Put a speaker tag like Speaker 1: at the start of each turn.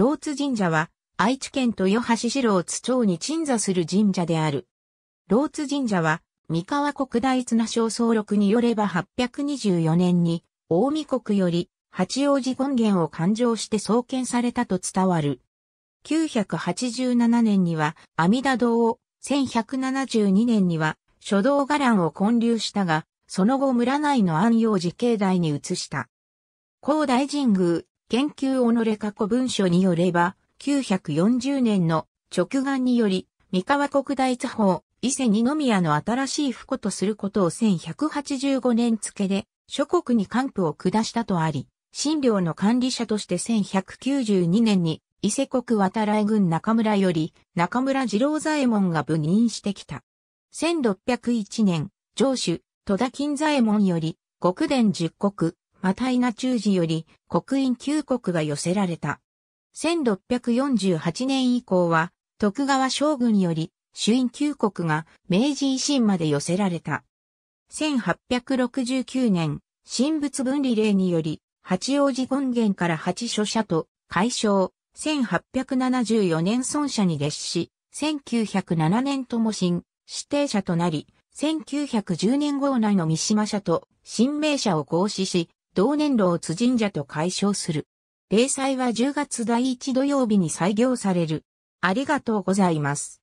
Speaker 1: ローツ神社は、愛知県豊橋市ローツ町に鎮座する神社である。ローツ神社は、三河国大綱小僧録によれば824年に、大見国より、八王子権現を勘定して創建されたと伝わる。987年には、阿弥陀堂を、1172年には、書道伽藍を建立したが、その後村内の安養寺境内に移した。高大神宮、研究おのれ過去文書によれば、940年の直眼により、三河国大図法、伊勢二宮の新しい布古とすることを1185年付で、諸国に官府を下したとあり、新領の管理者として1192年に、伊勢国渡来軍中村より、中村次郎左衛門が部任してきた。1601年、上主、戸田金左衛門より、国殿十国、マタイナ中寺より国印旧国が寄せられた。1648年以降は徳川将軍より主印旧国が明治維新まで寄せられた。1869年、神仏分離令により、八王子権現から八所社と、解消、1874年孫社に列し、1907年とも新、指定者となり、1910年号内の三島社と新名社を合祀し、同年老津神社と解消する。例祭は10月第1土曜日に採行される。ありがとうございます。